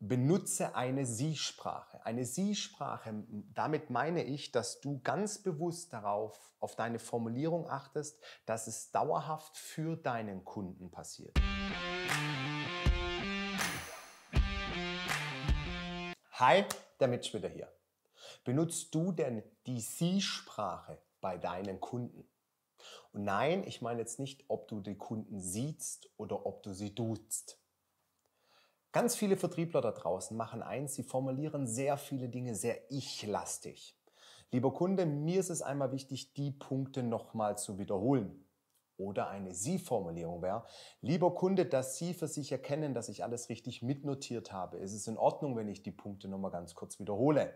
benutze eine Sie-Sprache. Eine Sie-Sprache, damit meine ich, dass du ganz bewusst darauf, auf deine Formulierung achtest, dass es dauerhaft für deinen Kunden passiert. Hi, der Mitch wieder hier. Benutzt du denn die Sie-Sprache bei deinen Kunden? Und nein, ich meine jetzt nicht, ob du die Kunden siehst oder ob du sie duzt. Ganz viele Vertriebler da draußen machen eins, sie formulieren sehr viele Dinge sehr ich-lastig. Lieber Kunde, mir ist es einmal wichtig, die Punkte nochmal zu wiederholen. Oder eine Sie-Formulierung wäre, lieber Kunde, dass Sie für sich erkennen, dass ich alles richtig mitnotiert habe. Ist es in Ordnung, wenn ich die Punkte nochmal ganz kurz wiederhole?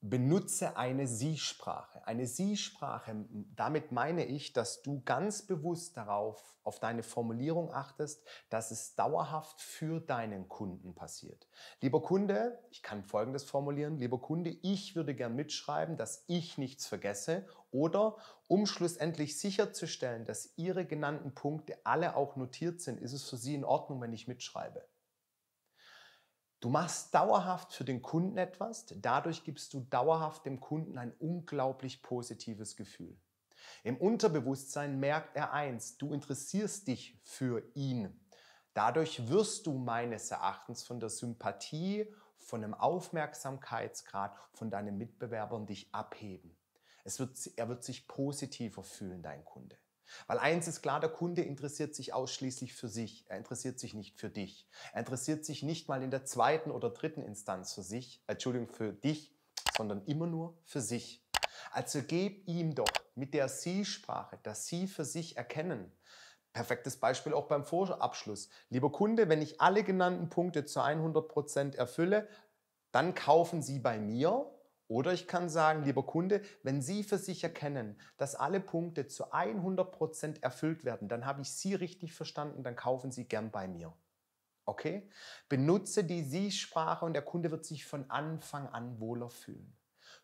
benutze eine Sie-Sprache. Eine Sie-Sprache, damit meine ich, dass du ganz bewusst darauf, auf deine Formulierung achtest, dass es dauerhaft für deinen Kunden passiert. Lieber Kunde, ich kann Folgendes formulieren. Lieber Kunde, ich würde gern mitschreiben, dass ich nichts vergesse oder um schlussendlich sicherzustellen, dass Ihre genannten Punkte alle auch notiert sind, ist es für Sie in Ordnung, wenn ich mitschreibe. Du machst dauerhaft für den Kunden etwas, dadurch gibst du dauerhaft dem Kunden ein unglaublich positives Gefühl. Im Unterbewusstsein merkt er eins, du interessierst dich für ihn. Dadurch wirst du meines Erachtens von der Sympathie, von dem Aufmerksamkeitsgrad, von deinen Mitbewerbern dich abheben. Es wird, er wird sich positiver fühlen, dein Kunde. Weil eins ist klar, der Kunde interessiert sich ausschließlich für sich. Er interessiert sich nicht für dich. Er interessiert sich nicht mal in der zweiten oder dritten Instanz für sich, äh, Entschuldigung, für dich, sondern immer nur für sich. Also gib ihm doch mit der Sie-Sprache, dass Sie für sich erkennen. Perfektes Beispiel auch beim Vorabschluss. Lieber Kunde, wenn ich alle genannten Punkte zu 100% Prozent erfülle, dann kaufen Sie bei mir oder ich kann sagen, lieber Kunde, wenn Sie für sich erkennen, dass alle Punkte zu 100% Prozent erfüllt werden, dann habe ich Sie richtig verstanden, dann kaufen Sie gern bei mir. Okay? Benutze die Sie-Sprache und der Kunde wird sich von Anfang an wohler fühlen.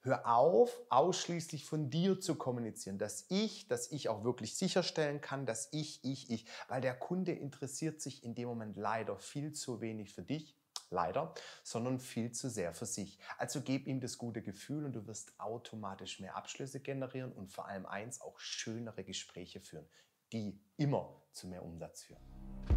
Hör auf, ausschließlich von dir zu kommunizieren, dass ich, dass ich auch wirklich sicherstellen kann, dass ich, ich, ich, weil der Kunde interessiert sich in dem Moment leider viel zu wenig für dich leider, sondern viel zu sehr für sich. Also gib ihm das gute Gefühl und du wirst automatisch mehr Abschlüsse generieren und vor allem eins, auch schönere Gespräche führen, die immer zu mehr Umsatz führen.